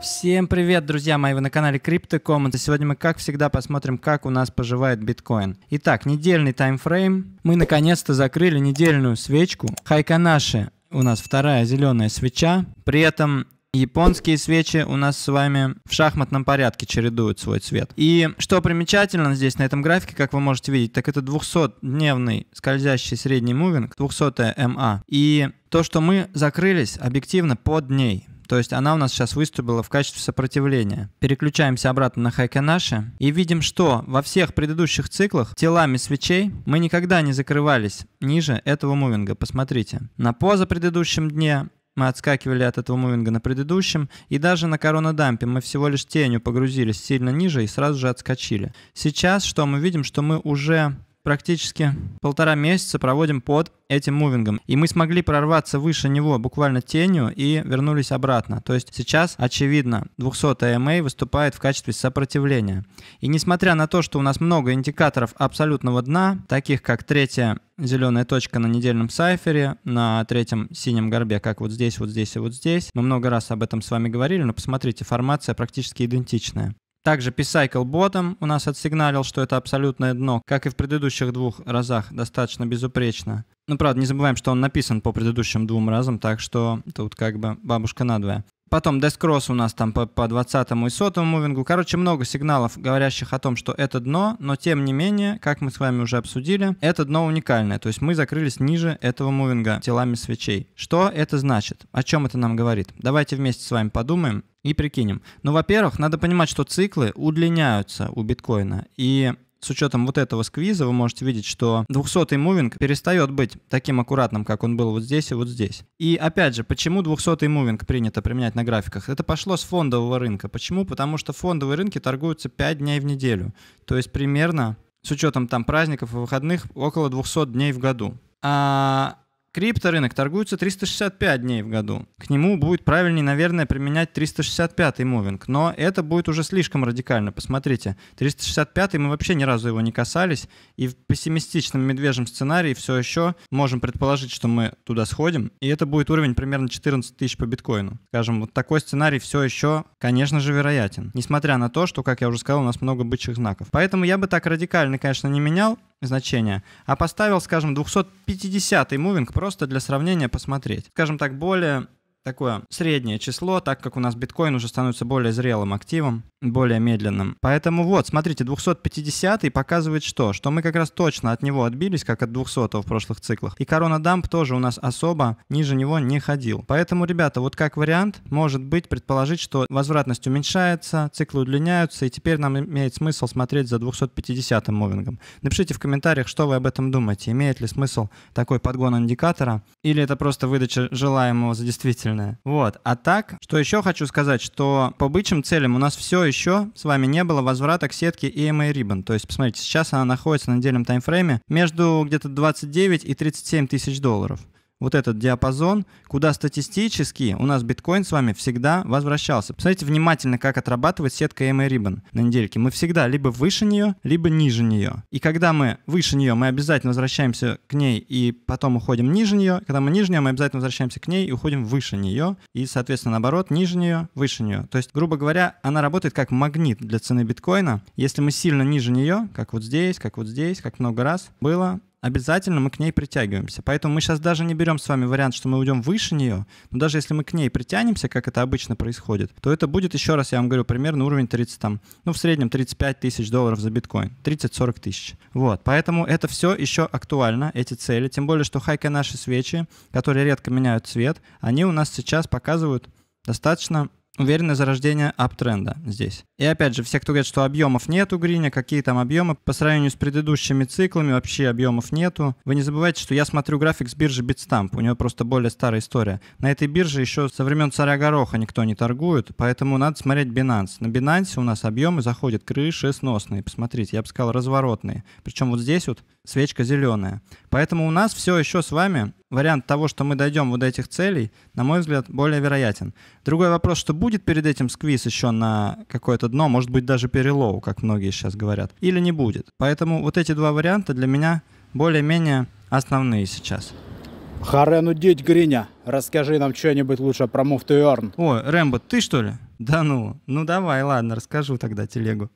Всем привет, друзья мои, вы на канале Crypto.com, и сегодня мы, как всегда, посмотрим, как у нас поживает биткоин. Итак, недельный таймфрейм, мы наконец-то закрыли недельную свечку. Хайканаши у нас вторая зеленая свеча, при этом Японские свечи у нас с вами в шахматном порядке чередуют свой цвет. И что примечательно здесь на этом графике, как вы можете видеть, так это 200-дневный скользящий средний мувинг, 200 МА. Эм и то, что мы закрылись объективно под ней – то есть она у нас сейчас выступила в качестве сопротивления. Переключаемся обратно на Хайканаши и видим, что во всех предыдущих циклах телами свечей мы никогда не закрывались ниже этого мувинга. Посмотрите. На поза предыдущем дне мы отскакивали от этого мувинга на предыдущем, и даже на коронадампе мы всего лишь тенью погрузились сильно ниже и сразу же отскочили. Сейчас что мы видим, что мы уже практически полтора месяца проводим под этим мувингом. И мы смогли прорваться выше него буквально тенью и вернулись обратно. То есть сейчас, очевидно, 200 EMA выступает в качестве сопротивления. И несмотря на то, что у нас много индикаторов абсолютного дна, таких как третья зеленая точка на недельном сайфере, на третьем синем горбе, как вот здесь, вот здесь и вот здесь. Мы много раз об этом с вами говорили, но посмотрите, формация практически идентичная. Также p Bottom у нас отсигналил, что это абсолютное дно, как и в предыдущих двух разах, достаточно безупречно. Ну, правда, не забываем, что он написан по предыдущим двум разам, так что тут как бы бабушка надвое. Потом дескросс у нас там по, по 20 и 100 мувингу. Короче, много сигналов, говорящих о том, что это дно, но тем не менее, как мы с вами уже обсудили, это дно уникальное. То есть мы закрылись ниже этого мувинга телами свечей. Что это значит? О чем это нам говорит? Давайте вместе с вами подумаем и прикинем. Ну, во-первых, надо понимать, что циклы удлиняются у биткоина. И с учетом вот этого сквиза вы можете видеть, что 200-й мувинг перестает быть таким аккуратным, как он был вот здесь и вот здесь. И опять же, почему 200-й мувинг принято применять на графиках? Это пошло с фондового рынка. Почему? Потому что фондовые рынки торгуются 5 дней в неделю. То есть примерно, с учетом там праздников и выходных, около 200 дней в году. А Крипторынок торгуется 365 дней в году. К нему будет правильнее, наверное, применять 365-й мувинг, но это будет уже слишком радикально. Посмотрите, 365-й мы вообще ни разу его не касались, и в пессимистичном медвежьем сценарии все еще можем предположить, что мы туда сходим, и это будет уровень примерно 14 тысяч по биткоину. Скажем, вот такой сценарий все еще, конечно же, вероятен, несмотря на то, что, как я уже сказал, у нас много бычьих знаков. Поэтому я бы так радикально, конечно, не менял, значение, а поставил, скажем, 250 й мувинг просто для сравнения посмотреть. Скажем так, более такое среднее число, так как у нас биткоин уже становится более зрелым активом, более медленным. Поэтому вот, смотрите, 250 показывает что? Что мы как раз точно от него отбились, как от 200 в прошлых циклах. И корона дамп тоже у нас особо ниже него не ходил. Поэтому, ребята, вот как вариант, может быть, предположить, что возвратность уменьшается, циклы удлиняются, и теперь нам имеет смысл смотреть за 250 мовингом. Напишите в комментариях, что вы об этом думаете. Имеет ли смысл такой подгон индикатора? Или это просто выдача желаемого за действительно? положительное. Вот. А так, что еще хочу сказать, что по бычьим целям у нас все еще с вами не было возврата к сетке EMA эм Ribbon. То есть, посмотрите, сейчас она находится на недельном таймфрейме между где-то 29 и 37 тысяч долларов вот этот диапазон, куда статистически у нас биткоин с вами всегда возвращался. Посмотрите внимательно, как отрабатывает сетка EMA Ribbon на недельке. Мы всегда либо выше нее, либо ниже нее. И когда мы выше нее, мы обязательно возвращаемся к ней и потом уходим ниже нее. Когда мы ниже нее, мы обязательно возвращаемся к ней и уходим выше нее. И, соответственно, наоборот, ниже нее, выше нее. То есть, грубо говоря, она работает как магнит для цены биткоина. Если мы сильно ниже нее, как вот здесь, как вот здесь, как много раз было, обязательно мы к ней притягиваемся. Поэтому мы сейчас даже не берем с вами вариант, что мы уйдем выше нее, но даже если мы к ней притянемся, как это обычно происходит, то это будет, еще раз я вам говорю, примерно уровень 30 там, ну в среднем 35 тысяч долларов за биткоин, 30-40 тысяч. Вот, поэтому это все еще актуально, эти цели, тем более, что хайка наши свечи, которые редко меняют цвет, они у нас сейчас показывают достаточно уверенное зарождение аптренда здесь. И опять же, все, кто говорит, что объемов нет у Гриня, какие там объемы, по сравнению с предыдущими циклами вообще объемов нету. Вы не забывайте, что я смотрю график с биржи Bitstamp, у него просто более старая история. На этой бирже еще со времен царя Гороха никто не торгует, поэтому надо смотреть Binance. На Binance у нас объемы заходят крыши сносные, посмотрите, я бы сказал разворотные. Причем вот здесь вот свечка зеленая. Поэтому у нас все еще с вами вариант того, что мы дойдем вот до этих целей, на мой взгляд, более вероятен. Другой вопрос, что будет будет перед этим сквиз еще на какое-то дно, может быть даже перелоу, как многие сейчас говорят, или не будет. Поэтому вот эти два варианта для меня более-менее основные сейчас. Харену дить Гриня, расскажи нам что-нибудь лучше про Move to О, Рэмбо, ты что ли? Да ну, ну давай, ладно, расскажу тогда телегу.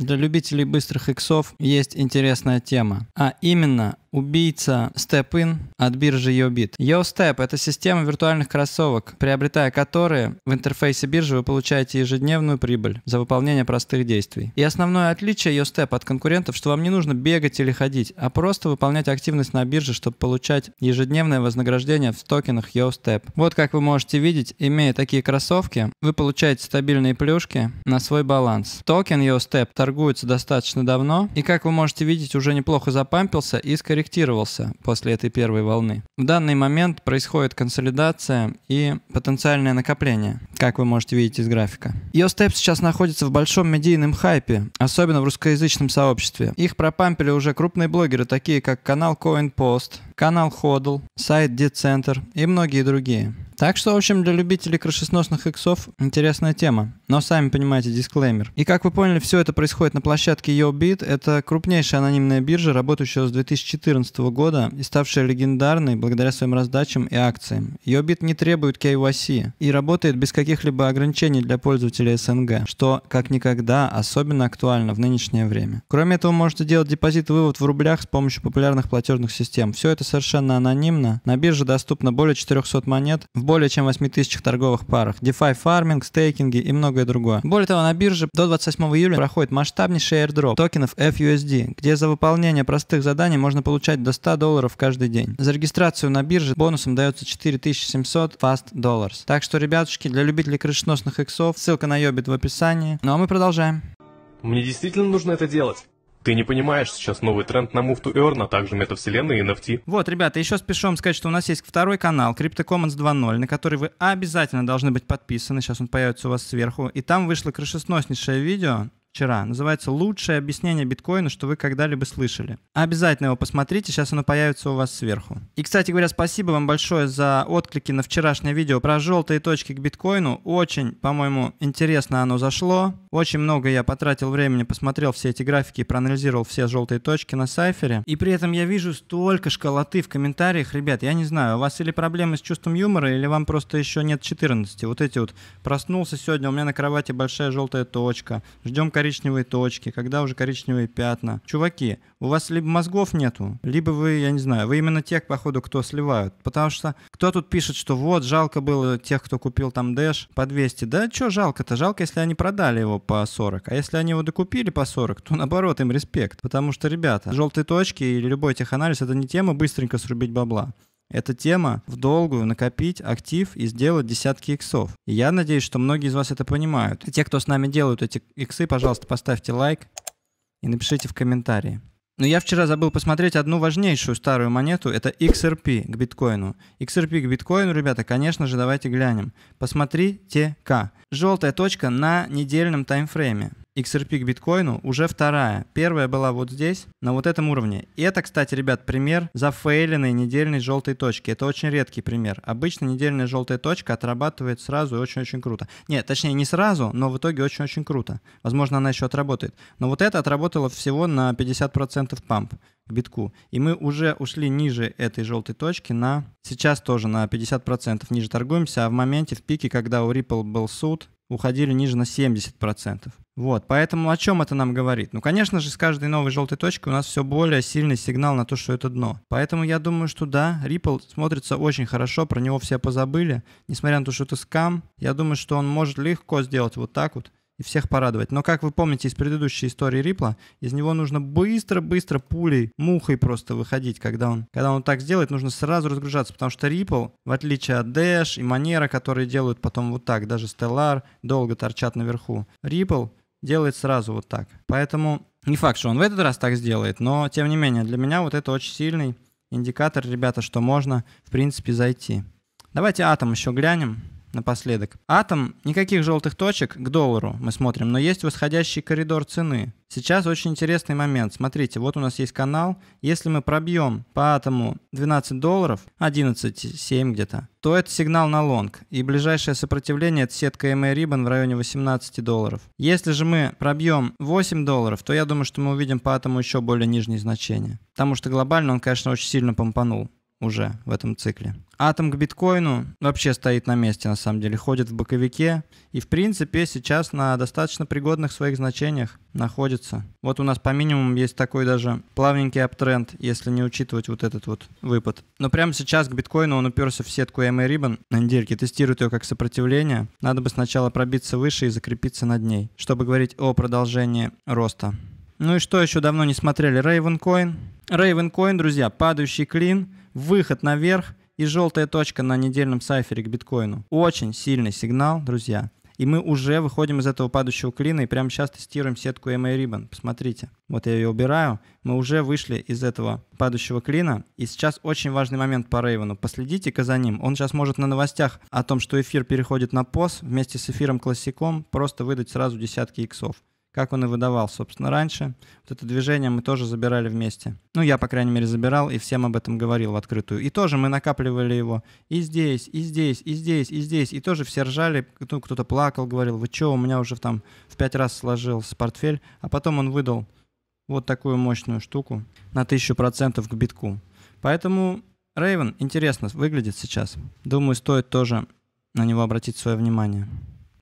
Для любителей быстрых иксов есть интересная тема, а именно убийца StepIn от биржи YoBit. YoStep — это система виртуальных кроссовок, приобретая которые в интерфейсе биржи вы получаете ежедневную прибыль за выполнение простых действий. И основное отличие YoStep от конкурентов, что вам не нужно бегать или ходить, а просто выполнять активность на бирже, чтобы получать ежедневное вознаграждение в токенах YoStep. Вот как вы можете видеть, имея такие кроссовки, вы получаете стабильные плюшки на свой баланс. Токен YoStep торгуется достаточно давно, и как вы можете видеть, уже неплохо запампился и скорректировался скорректировался после этой первой волны. В данный момент происходит консолидация и потенциальное накопление, как вы можете видеть из графика. YoStep сейчас находится в большом медийном хайпе, особенно в русскоязычном сообществе. Их пропампили уже крупные блогеры, такие как канал CoinPost, канал Hodl, сайт Decenter и многие другие. Так что, в общем, для любителей крышесносных иксов интересная тема. Но сами понимаете, дисклеймер. И как вы поняли, все это происходит на площадке YoBit. Это крупнейшая анонимная биржа, работающая с 2014 года и ставшая легендарной благодаря своим раздачам и акциям. YoBit не требует KYC и работает без каких-либо ограничений для пользователей СНГ, что как никогда особенно актуально в нынешнее время. Кроме этого, можете делать депозит и вывод в рублях с помощью популярных платежных систем. Все это совершенно анонимно. На бирже доступно более 400 монет. В более чем 8 тысячах торговых парах, DeFi фарминг, стейкинги и многое другое. Более того, на бирже до 28 июля проходит масштабнейший airdrop токенов FUSD, где за выполнение простых заданий можно получать до 100 долларов каждый день. За регистрацию на бирже бонусом дается 4700 fast dollars. Так что, ребятушки, для любителей крышеносных иксов, ссылка на Йобит в описании. Ну а мы продолжаем. Мне действительно нужно это делать. Ты не понимаешь, сейчас новый тренд на Move to Earn, а также метавселенные и NFT. Вот, ребята, еще спешу вам сказать, что у нас есть второй канал Crypto Commons 2.0, на который вы обязательно должны быть подписаны. Сейчас он появится у вас сверху. И там вышло крышесноснейшее видео вчера. Называется «Лучшее объяснение биткоина, что вы когда-либо слышали». Обязательно его посмотрите, сейчас оно появится у вас сверху. И, кстати говоря, спасибо вам большое за отклики на вчерашнее видео про желтые точки к биткоину. Очень, по-моему, интересно оно зашло. Очень много я потратил времени, посмотрел все эти графики и проанализировал все желтые точки на сайфере. И при этом я вижу столько школоты в комментариях. Ребят, я не знаю, у вас или проблемы с чувством юмора, или вам просто еще нет 14. Вот эти вот. Проснулся сегодня, у меня на кровати большая желтая точка. Ждем коррекции коричневые точки, когда уже коричневые пятна. Чуваки, у вас либо мозгов нету, либо вы, я не знаю, вы именно тех, походу, кто сливают. Потому что кто тут пишет, что вот, жалко было тех, кто купил там Dash по 200. Да что жалко-то? Жалко, если они продали его по 40. А если они его докупили по 40, то наоборот, им респект. Потому что, ребята, желтые точки или любой теханализ — это не тема быстренько срубить бабла. Эта тема в долгую накопить актив и сделать десятки иксов. И я надеюсь, что многие из вас это понимают. И те, кто с нами делают эти иксы, пожалуйста, поставьте лайк и напишите в комментарии. Но ну, я вчера забыл посмотреть одну важнейшую старую монету, это XRP к биткоину. XRP к биткоину, ребята, конечно же, давайте глянем. Посмотрите К. Желтая точка на недельном таймфрейме. XRP к биткоину уже вторая. Первая была вот здесь, на вот этом уровне. И это, кстати, ребят, пример зафейленной недельной желтой точки. Это очень редкий пример. Обычно недельная желтая точка отрабатывает сразу и очень-очень круто. Нет, точнее, не сразу, но в итоге очень-очень круто. Возможно, она еще отработает. Но вот это отработало всего на 50% памп к битку. И мы уже ушли ниже этой желтой точки на... Сейчас тоже на 50% ниже торгуемся, а в моменте, в пике, когда у Ripple был суд, уходили ниже на 70%. Вот, поэтому о чем это нам говорит? Ну, конечно же, с каждой новой желтой точкой у нас все более сильный сигнал на то, что это дно. Поэтому я думаю, что да, Ripple смотрится очень хорошо, про него все позабыли. Несмотря на то, что это скам, я думаю, что он может легко сделать вот так вот и всех порадовать. Но, как вы помните из предыдущей истории Ripple, из него нужно быстро-быстро пулей, мухой просто выходить, когда он, когда он так сделает, нужно сразу разгружаться, потому что Ripple, в отличие от Dash и Манера, которые делают потом вот так, даже Stellar, долго торчат наверху, Ripple делает сразу вот так. Поэтому не факт, что он в этот раз так сделает, но тем не менее, для меня вот это очень сильный индикатор, ребята, что можно, в принципе, зайти. Давайте атом еще глянем напоследок. Атом, никаких желтых точек к доллару мы смотрим, но есть восходящий коридор цены. Сейчас очень интересный момент. Смотрите, вот у нас есть канал. Если мы пробьем по атому 12 долларов, 11,7 где-то, то это сигнал на лонг. И ближайшее сопротивление это сетка MA эм Ribbon в районе 18 долларов. Если же мы пробьем 8 долларов, то я думаю, что мы увидим по атому еще более нижние значения. Потому что глобально он, конечно, очень сильно помпанул уже в этом цикле. Атом к биткоину вообще стоит на месте, на самом деле, ходит в боковике и, в принципе, сейчас на достаточно пригодных своих значениях находится. Вот у нас по минимуму есть такой даже плавненький аптренд, если не учитывать вот этот вот выпад. Но прямо сейчас к биткоину он уперся в сетку MA Ribbon на недельке, тестирует ее как сопротивление. Надо бы сначала пробиться выше и закрепиться над ней, чтобы говорить о продолжении роста. Ну и что еще давно не смотрели? Ravencoin. Ravencoin, друзья, падающий клин – выход наверх и желтая точка на недельном сайфере к биткоину. Очень сильный сигнал, друзья. И мы уже выходим из этого падающего клина и прямо сейчас тестируем сетку MA Ribbon. Посмотрите, вот я ее убираю. Мы уже вышли из этого падающего клина. И сейчас очень важный момент по Рейвену. Последите-ка за ним. Он сейчас может на новостях о том, что эфир переходит на POS вместе с эфиром классиком, просто выдать сразу десятки иксов как он и выдавал, собственно, раньше. Вот это движение мы тоже забирали вместе. Ну, я, по крайней мере, забирал и всем об этом говорил в открытую. И тоже мы накапливали его и здесь, и здесь, и здесь, и здесь. И тоже все ржали, ну, кто-то плакал, говорил, вы чё, у меня уже там в пять раз сложился портфель. А потом он выдал вот такую мощную штуку на тысячу процентов к битку. Поэтому Raven интересно выглядит сейчас. Думаю, стоит тоже на него обратить свое внимание.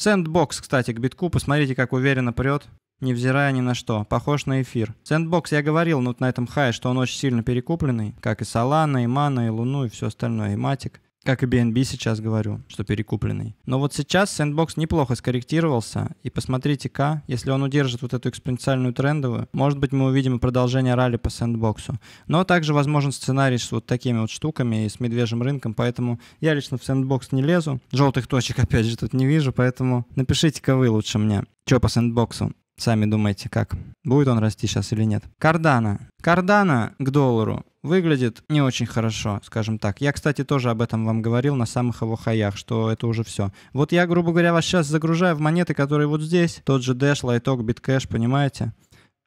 Сэндбокс, кстати, к битку, посмотрите, как уверенно прет, невзирая ни на что. Похож на эфир. Сэндбокс, я говорил ну, вот на этом хай, что он очень сильно перекупленный, как и Солана, и Мана, и Луну, и все остальное, и Матик как и BNB сейчас говорю, что перекупленный. Но вот сейчас Sandbox неплохо скорректировался, и посмотрите К, если он удержит вот эту экспоненциальную трендовую, может быть мы увидим продолжение ралли по Sandbox. Но также возможен сценарий с вот такими вот штуками и с медвежьим рынком, поэтому я лично в Sandbox не лезу, желтых точек опять же тут не вижу, поэтому напишите-ка вы лучше мне, что по Сэндбоксу. Сами думаете, как. Будет он расти сейчас или нет. Кардана. Кардана к доллару выглядит не очень хорошо, скажем так. Я, кстати, тоже об этом вам говорил на самых его хаях, что это уже все. Вот я, грубо говоря, вас сейчас загружаю в монеты, которые вот здесь, тот же Dash, Lightog, Bitcash, понимаете?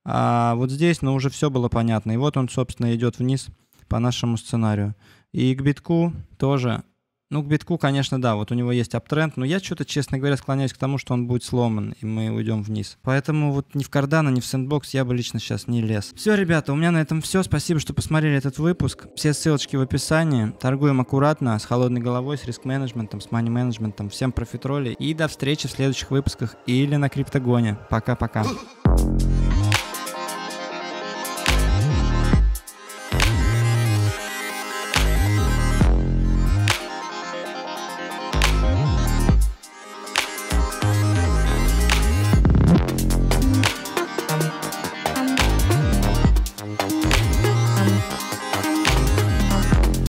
А вот здесь, ну, уже все было понятно. И вот он, собственно, идет вниз по нашему сценарию. И к битку тоже ну, к битку, конечно, да, вот у него есть аптренд, но я что-то, честно говоря, склоняюсь к тому, что он будет сломан, и мы уйдем вниз. Поэтому вот ни в кардана, ни в сэндбокс я бы лично сейчас не лез. Все, ребята, у меня на этом все. Спасибо, что посмотрели этот выпуск. Все ссылочки в описании. Торгуем аккуратно, с холодной головой, с риск-менеджментом, с мани-менеджментом. Всем профитроли и до встречи в следующих выпусках или на Криптогоне. Пока-пока. пока пока